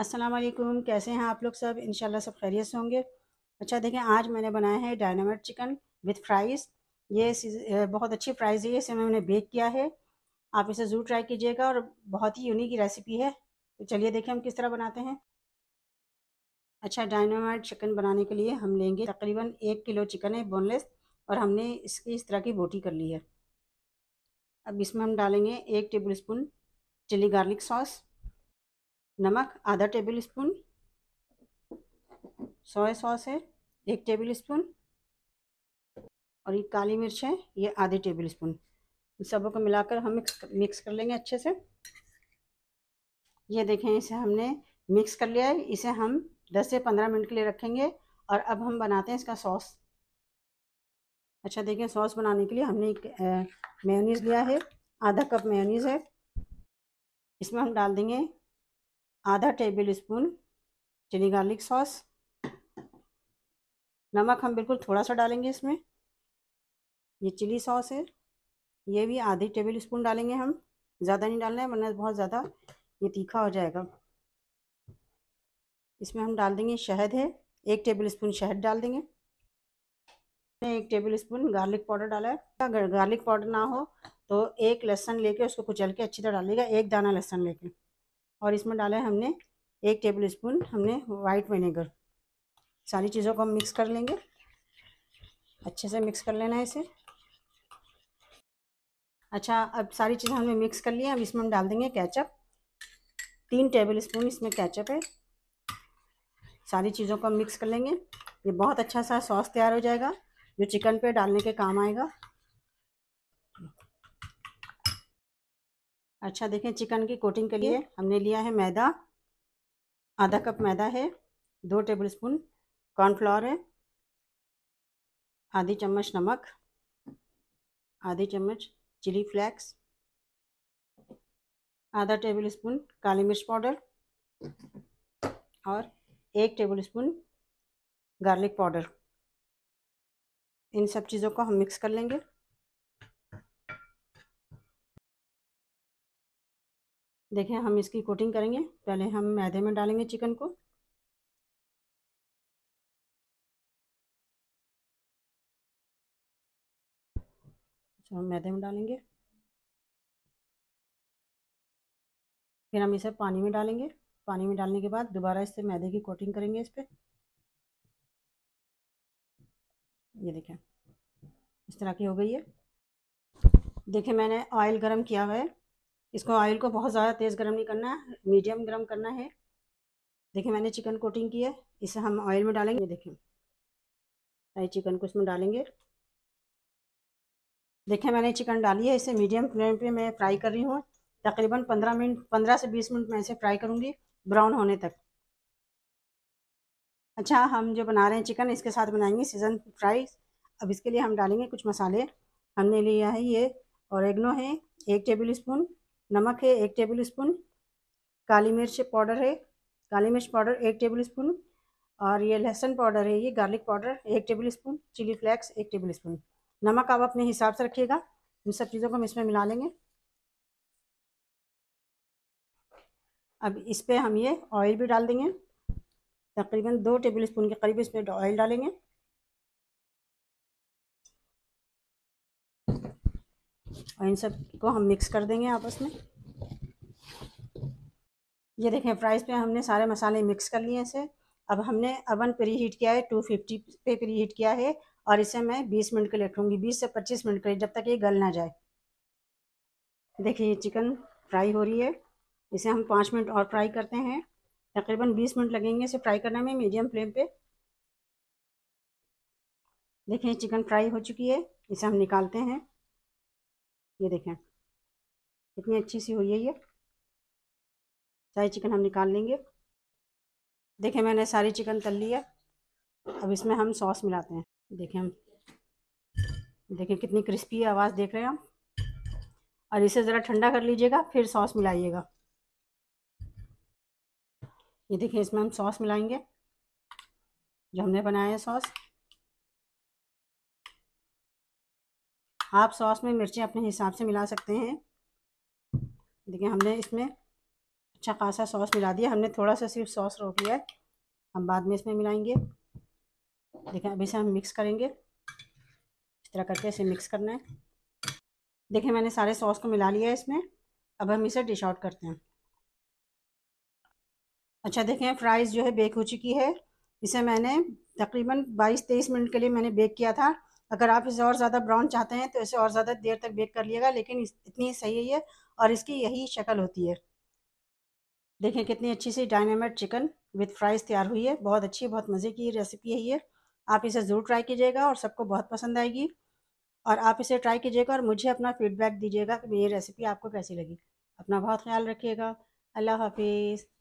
अस्सलाम वालेकुम कैसे हैं आप लोग सब इंशाल्लाह सब खैरियत से होंगे अच्छा देखें आज मैंने बनाया है डायनामाइट चिकन विथ फ्राइज़ ये बहुत अच्छी फ्राइज़ है इसे मैंने बेक किया है आप इसे ज़रूर ट्राई कीजिएगा और बहुत ही यूनिक रेसिपी है तो चलिए देखें हम किस तरह बनाते हैं अच्छा डायनामाइट चिकन बनाने के लिए हम लेंगे तकरीबन एक किलो चिकन है बोनलेस और हमने इसकी इस तरह की बोटी कर ली है अब इसमें हम डालेंगे एक tablespoon chilli garlic sauce नमक आधा टेबल स्पून सोया सॉस है एक टेबल स्पून और ये काली मिर्च है ये आधे टेबल स्पून इन सबों को मिलाकर हम मिक्स कर लेंगे अच्छे से ये देखें इसे हमने मिक्स कर लिया है इसे हम 10 से 15 मिनट के लिए रखेंगे और अब हम बनाते हैं इसका सॉस अच्छा देखें सॉस बनाने के लिए हमने एक मेयोनीज़ लिया है आधा कप मेयोनीज़ है इसमें हम डाल देंगे आधा tablespoon chilli garlic sauce नमक हम बिल्कुल थोड़ा सा डालेंगे इसमें ये चिली सॉस है ये भी आधी टेबल स्पून डालेंगे हम ज़्यादा नहीं डालना है वरना बहुत ज़्यादा ये तीखा हो जाएगा इसमें हम डाल देंगे शहद है एक टेबल स्पून शहद डाल देंगे एक टेबल स्पून गार्लिक पाउडर डाला है अगर गार्लिक पाउडर ना हो तो एक लहसन लेके उसको कुचल के अच्छी तरह डालिएगा एक दाना लहसन लेके और इसमें डाला है हमने एक टेबल स्पून हमने वाइट विनेगर सारी चीज़ों को हम मिक्स कर लेंगे अच्छे से मिक्स कर लेना है इसे अच्छा अब सारी चीज़ें हमने मिक्स कर लिया अब इसमें हम डाल देंगे कैचअप तीन टेबल स्पून इसमें कैचअप है सारी चीज़ों को हम मिक्स कर लेंगे ये बहुत अच्छा सा सॉस तैयार हो जाएगा जो चिकन पे डालने के काम आएगा अच्छा देखें चिकन की कोटिंग के लिए हमने लिया है मैदा आधा कप मैदा है दो टेबल स्पून कॉर्नफ्लावर है आधी चम्मच नमक आधी चम्मच चिली फ्लेक्स आधा टेबल स्पून काली मिर्च पाउडर और एक टेबल स्पून गार्लिक पाउडर इन सब चीज़ों को हम मिक्स कर लेंगे देखें हम इसकी कोटिंग करेंगे पहले हम मैदे में डालेंगे चिकन को अच्छा, हम मैदे में डालेंगे फिर हम इसे पानी में डालेंगे पानी में डालने के बाद दोबारा इससे मैदे की कोटिंग करेंगे इस पर ये देखें इस तरह की हो गई है देखें मैंने ऑयल गरम किया हुआ है इसको ऑयल को बहुत ज़्यादा तेज़ गर्म नहीं करना है मीडियम गर्म करना है देखिए मैंने चिकन कोटिंग की है इसे हम ऑयल में डालेंगे देखें आई चिकन को इसमें डालेंगे देखिए मैंने चिकन डाली है इसे मीडियम फ्लेम पे मैं फ्राई कर रही हूँ तकरीबन पंद्रह मिनट पंद्रह से बीस मिनट मैं इसे फ्राई करूँगी ब्राउन होने तक अच्छा हम जो बना रहे हैं चिकन इसके साथ बनाएंगे सीजन फ्राई अब इसके लिए हम डालेंगे कुछ मसाले हमने लिया है ये और एग्नो है एक टेबल स्पून नमक है एक टेबल स्पून काली मिर्च पाउडर है काली मिर्च पाउडर एक टेबल स्पून और ये लहसुन पाउडर है ये गार्लिक पाउडर एक टेबल स्पून चिली फ्लेक्स एक टेबल स्पून नमक आप अपने हिसाब से रखिएगा इन सब चीज़ों को हम इसमें मिला लेंगे अब इस पर हम ये ऑयल भी डाल देंगे तकरीबन दो टेबल स्पून के करीब इसमें ऑयल डालेंगे और इन सब को हम मिक्स कर देंगे आपस में ये देखें फ्राइज पे हमने सारे मसाले मिक्स कर लिए इसे अब हमने अवन प्री हीट किया है टू फिफ्टी पे प्री हीट किया है और इसे मैं बीस मिनट के लिए रखूँगी बीस से पच्चीस मिनट के लिए जब तक ये गल ना जाए देखिए ये चिकन फ्राई हो रही है इसे हम पाँच मिनट और फ्राई करते हैं तकरीबन बीस मिनट लगेंगे इसे फ्राई करने में मीडियम फ्लेम पे देखिए चिकन फ्राई हो चुकी है इसे हम निकालते हैं ये देखें कितनी अच्छी सी हुई है ये सारी चिकन हम निकाल लेंगे देखें मैंने सारी चिकन तल ली है अब इसमें हम सॉस मिलाते हैं देखें हम देखें कितनी क्रिस्पी आवाज़ देख रहे हैं हम और इसे ज़रा ठंडा कर लीजिएगा फिर सॉस मिलाइएगा ये देखें इसमें हम सॉस मिलाएंगे जो हमने बनाया है सॉस आप सॉस में मिर्चें अपने हिसाब से मिला सकते हैं देखिए हमने इसमें अच्छा खासा सॉस मिला दिया हमने थोड़ा सा सिर्फ सॉस रोक लिया है हम बाद में इसमें मिलाएंगे देखें अभी इसे हम मिक्स करेंगे इस तरह करके इसे मिक्स करना है देखिए मैंने सारे सॉस को मिला लिया है इसमें अब हम इसे डिश आउट करते हैं अच्छा देखें फ्राइज़ जो है बेक हो चुकी है इसे मैंने तकरीबन 22-23 मिनट के लिए मैंने बेक किया था अगर आप इसे और ज़्यादा ब्राउन चाहते हैं तो इसे और ज़्यादा देर तक बेक कर लिएगा लेकिन इतनी सही है और इसकी यही शक्ल होती है देखें कितनी अच्छी सी डायनामेट चिकन विथ फ्राइज़ तैयार हुई है बहुत अच्छी बहुत मज़े की रेसिपी है ये आप इसे ज़रूर ट्राई कीजिएगा और सबको बहुत पसंद आएगी और आप इसे ट्राई कीजिएगा और मुझे अपना फीडबैक दीजिएगा कि ये रेसिपी आपको कैसी लगी अपना बहुत ख्याल रखिएगा अल्लाह हाफिज़